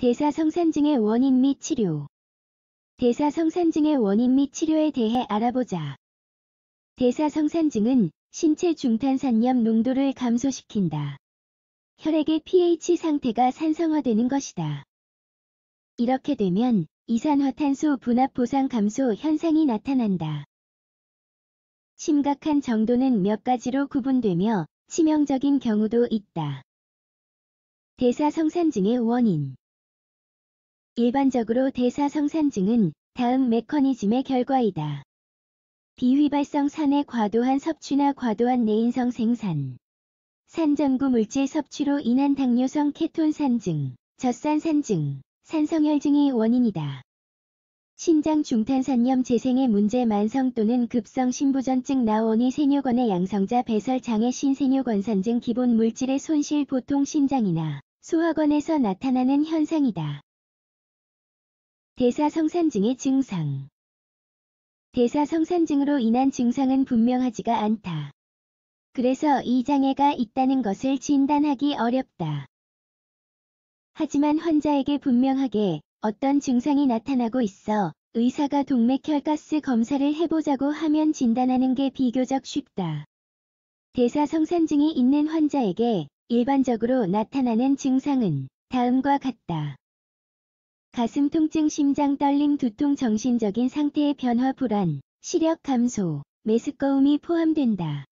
대사성산증의 원인 및 치료 대사성산증의 원인 및 치료에 대해 알아보자. 대사성산증은 신체 중탄산염 농도를 감소시킨다. 혈액의 pH 상태가 산성화되는 것이다. 이렇게 되면 이산화탄소 분합 보상 감소 현상이 나타난다. 심각한 정도는 몇 가지로 구분되며 치명적인 경우도 있다. 대사성산증의 원인 일반적으로 대사성산증은 다음 메커니즘의 결과이다. 비휘발성 산의 과도한 섭취나 과도한 내인성 생산, 산전구 물질 섭취로 인한 당뇨성 케톤 산증, 젖산 산증, 산성혈증의 원인이다. 신장 중탄산염 재생의 문제 만성 또는 급성 신부전증 나오니 세뇨건의 양성자 배설 장애 신세뇨건산증 기본 물질의 손실 보통 신장이나 소화관에서 나타나는 현상이다. 대사성산증의 증상 대사성산증으로 인한 증상은 분명하지가 않다. 그래서 이 장애가 있다는 것을 진단하기 어렵다. 하지만 환자에게 분명하게 어떤 증상이 나타나고 있어 의사가 동맥혈가스 검사를 해보자고 하면 진단하는 게 비교적 쉽다. 대사성산증이 있는 환자에게 일반적으로 나타나는 증상은 다음과 같다. 가슴 통증, 심장 떨림, 두통, 정신적인 상태의 변화, 불안, 시력 감소, 메스꺼움이 포함된다.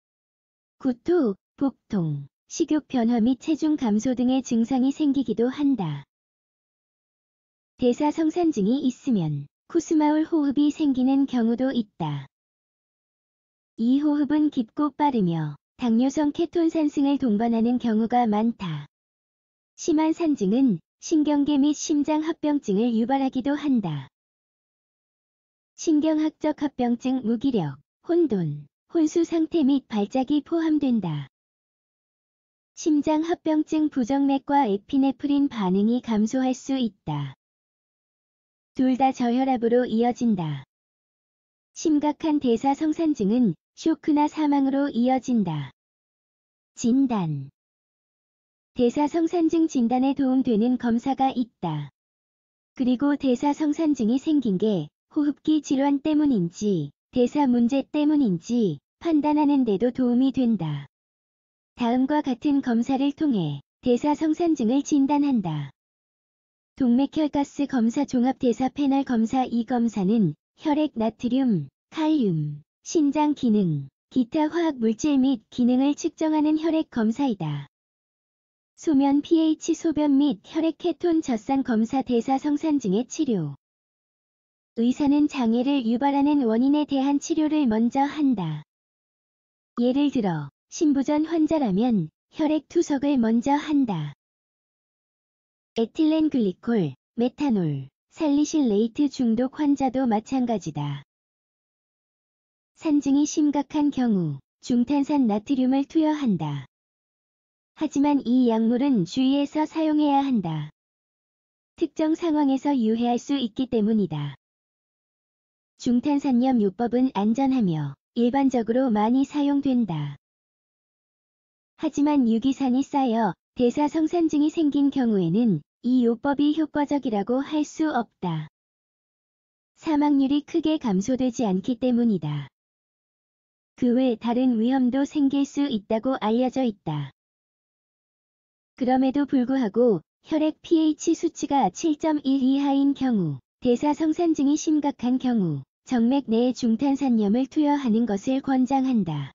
구토, 복통, 식욕 변화 및 체중 감소 등의 증상이 생기기도 한다. 대사성산증이 있으면 코스마울 호흡이 생기는 경우도 있다. 이 호흡은 깊고 빠르며 당뇨성 케톤 산승을 동반하는 경우가 많다. 심한 산증은 신경계 및 심장 합병증을 유발하기도 한다. 신경학적 합병증 무기력, 혼돈, 혼수 상태 및 발작이 포함된다. 심장 합병증 부정맥과 에피네프린 반응이 감소할 수 있다. 둘 다 저혈압으로 이어진다. 심각한 대사성산증은 쇼크나 사망으로 이어진다. 진단 대사성산증 진단에 도움되는 검사가 있다. 그리고 대사성산증이 생긴 게 호흡기 질환 때문인지 대사 문제 때문인지 판단하는 데도 도움이 된다. 다음과 같은 검사를 통해 대사성산증을 진단한다. 동맥혈가스 검사 종합대사 패널 검사 이 검사는 혈액 나트륨, 칼륨, 신장 기능, 기타 화학 물질 및 기능을 측정하는 혈액 검사이다. 소면 pH 소변 및 혈액 케톤 젖산 검사 대사 성산증의 치료. 의사는 장애를 유발하는 원인에 대한 치료를 먼저 한다. 예를 들어, 신부전 환자라면 혈액 투석을 먼저 한다. 에틸렌 글리콜, 메탄올, 살리실레이트 중독 환자도 마찬가지다. 산증이 심각한 경우 중탄산 나트륨을 투여한다. 하지만 이 약물은 주의해서 사용해야 한다. 특정 상황에서 유해할 수 있기 때문이다. 중탄산염 요법은 안전하며 일반적으로 많이 사용된다. 하지만 유기산이 쌓여 대사성산증이 생긴 경우에는 이 요법이 효과적이라고 할 수 없다. 사망률이 크게 감소되지 않기 때문이다. 그 외 다른 위험도 생길 수 있다고 알려져 있다. 그럼에도 불구하고 혈액 pH 수치가 7.1 이하인 경우, 대사성산증이 심각한 경우, 정맥 내에 중탄산염을 투여하는 것을 권장한다.